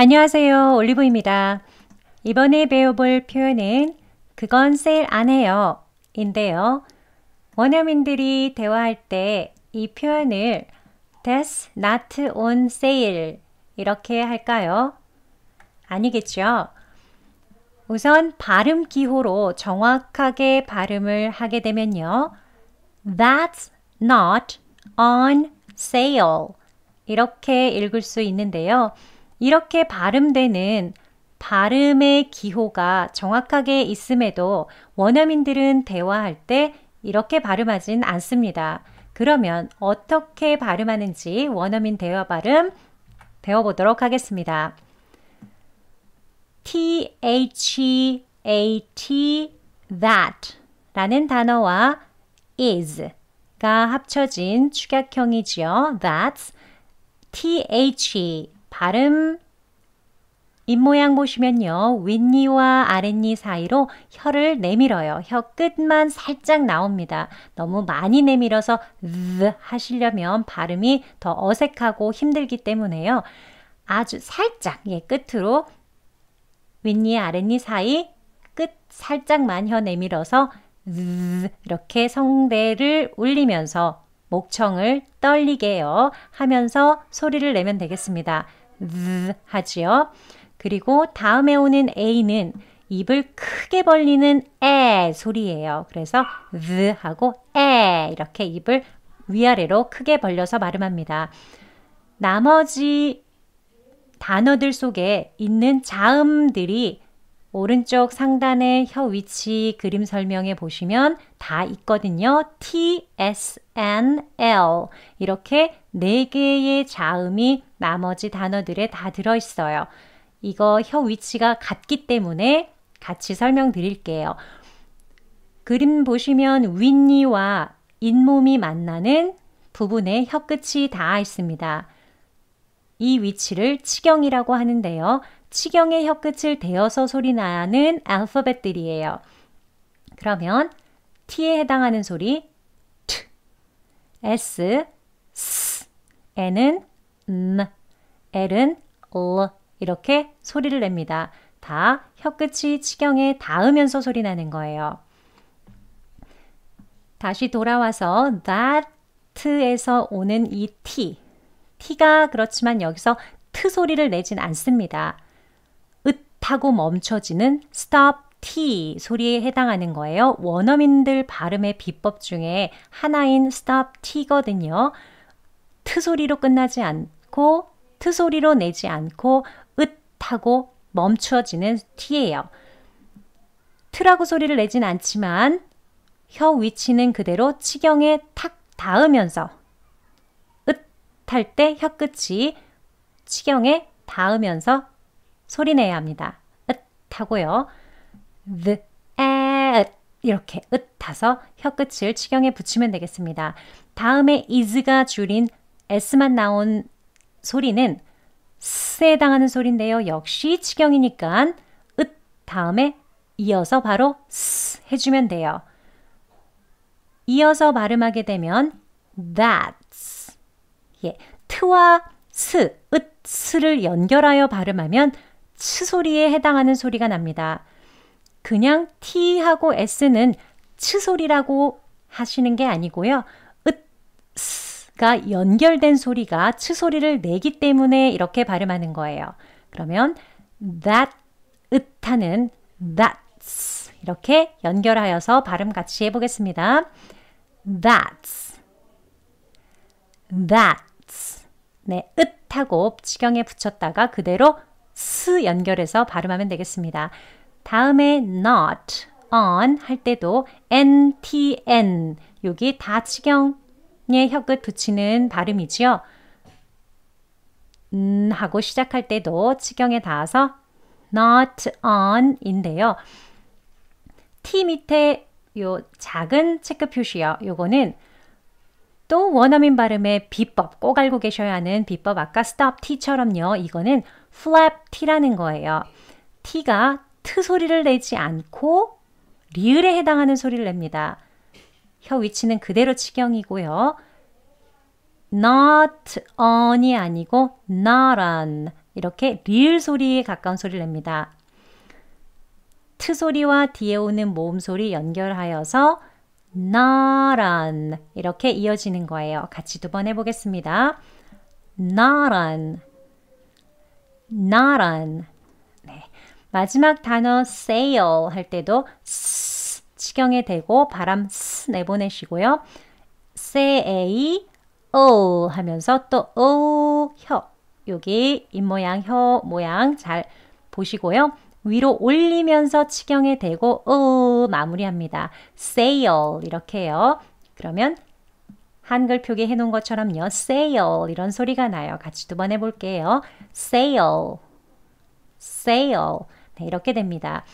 안녕하세요. 올리브입니다. 이번에 배워볼 표현은 그건 세일 안 해요. 인데요. 원어민들이 대화할 때 이 표현을 That's not on sale 이렇게 할까요? 아니겠죠. 우선 발음 기호로 정확하게 발음을 하게 되면요. That's not on sale 이렇게 읽을 수 있는데요. 이렇게 발음되는 발음의 기호가 정확하게 있음에도 원어민들은 대화할 때 이렇게 발음하진 않습니다. 그러면 어떻게 발음하는지 원어민 대화 발음 배워보도록 하겠습니다. T H e A T that 라는 단어와 is가 합쳐진 축약형이지요. That's T H e 발음 입모양 보시면요. 윗니와 아랫니 사이로 혀를 내밀어요. 혀 끝만 살짝 나옵니다. 너무 많이 내밀어서 으 하시려면 발음이 더 어색하고 힘들기 때문에요. 아주 살짝 예 끝으로 윗니 아랫니 사이 끝 살짝만 혀 내밀어서 으 이렇게 성대를 울리면서 목청을 떨리게요 하면서 소리를 내면 되겠습니다. z 하지요. 그리고 다음에 오는 a는 입을 크게 벌리는 에 소리예요. 그래서 z 하고 에 이렇게 입을 위아래로 크게 벌려서 발음합니다. 나머지 단어들 속에 있는 자음들이 오른쪽 상단의 혀 위치 그림 설명에 보시면 다 있거든요. T, S, N, L 이렇게 네 개의 자음이 나머지 단어들에 다 들어 있어요. 이거 혀 위치가 같기 때문에 같이 설명드릴게요. 그림 보시면 윗니와 잇몸이 만나는 부분에 혀끝이 다 있습니다. 이 위치를 치경이라고 하는데요. 치경의 혀끝을 대어서 소리나는 알파벳들이에요. 그러면 T에 해당하는 소리 T, S, S, N은 N, L은 L 이렇게 소리를 냅니다. 다 혀끝이 치경에 닿으면서 소리 나는 거예요. 다시 돌아와서 that에서 오는 이 t, t가 그렇지만 여기서 t 소리를 내진 않습니다. 타고 멈춰지는 stop T 소리에 해당하는 거예요. 원어민들 발음의 비법 중에 하나인 stop T거든요. 트 소리로 끝나지 않고 트 소리로 내지 않고 으 읒하고 멈춰지는 T예요. 트라고 소리를 내진 않지만 혀 위치는 그대로 치경에 탁 닿으면서 읒할때 혀끝이 치경에 닿으면서 소리내야 합니다. 읒하고요. the 읒 이렇게 읒타서 혀끝을 치경에 붙이면 되겠습니다. 다음에 is가 줄인 s만 나온 소리는 스에 해당하는 소리인데요. 역시 치경이니까 읒 다음에 이어서 바로 스 해주면 돼요. 이어서 발음하게 되면 that's 예, 트와 스, 읒, 스를 연결하여 발음하면 츠 소리에 해당하는 소리가 납니다. 그냥 T하고 S는 츠 소리라고 하시는 게 아니고요. 으스가 연결된 소리가 츠 소리를 내기 때문에 이렇게 발음하는 거예요. 그러면 that 으타는 that's 이렇게 연결하여서 발음 같이 해보겠습니다. that's that's 네, 읒하고 지경에 붙였다가 그대로 스 연결해서 발음하면 되겠습니다. 다음에 not, on 할 때도 ntn 여기 다치경의 혀끝 붙이는 발음이지요. 음 하고 시작할 때도 치경에 닿아서 not on인데요. t 밑에 요 작은 체크 표시요. 요거는 또 원어민 발음의 비법 꼭 알고 계셔야 하는 비법 아까 stop t처럼요. 이거는 flap t라는 거예요. t가 트 소리를 내지 않고 리을에 해당하는 소리를 냅니다. 혀 위치는 그대로 치경이고요. not on이 아니고 not on 이렇게 리을 소리에 가까운 소리를 냅니다. 트 소리와 뒤에 오는 모음 소리 연결하여서 not on 이렇게 이어지는 거예요. 같이 두 번 해보겠습니다. not on not on. 네. 마지막 단어 sail 할 때도 s 치경에 대고 바람 s 내보내시고요. say o 하면서 또 o 혀 여기 입 모양 혀 모양 잘 보시고요. 위로 올리면서 치경에 대고 오 마무리합니다. sail 이렇게요. 그러면 한글 표기 해놓은 것처럼요. sale 이런 소리가 나요. 같이 두 번 해볼게요. sale, sale 네, 이렇게 됩니다.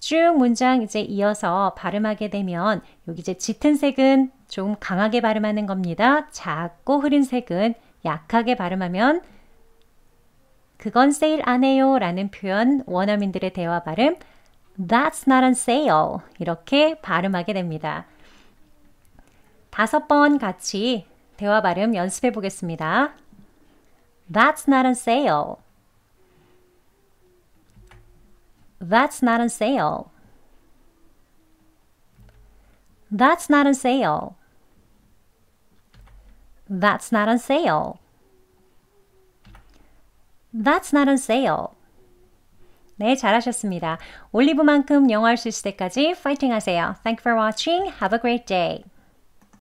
쭉 문장 이제 이어서 발음하게 되면 여기 이제 짙은 색은 조금 강하게 발음하는 겁니다. 작고 흐린 색은 약하게 발음하면 그건 세일 안 해요 라는 표현 원어민들의 대화 발음 That's not on sale 이렇게 발음하게 됩니다. 다섯 번 같이 대화 발음 연습해 보겠습니다. That's not on sale. That's not on sale. That's not on sale. That's not on sale. That's not on sale. 네, 잘하셨습니다. 올리브만큼 영어 할수 있을 때까지 파이팅 하세요. Thank you for watching. Have a great day.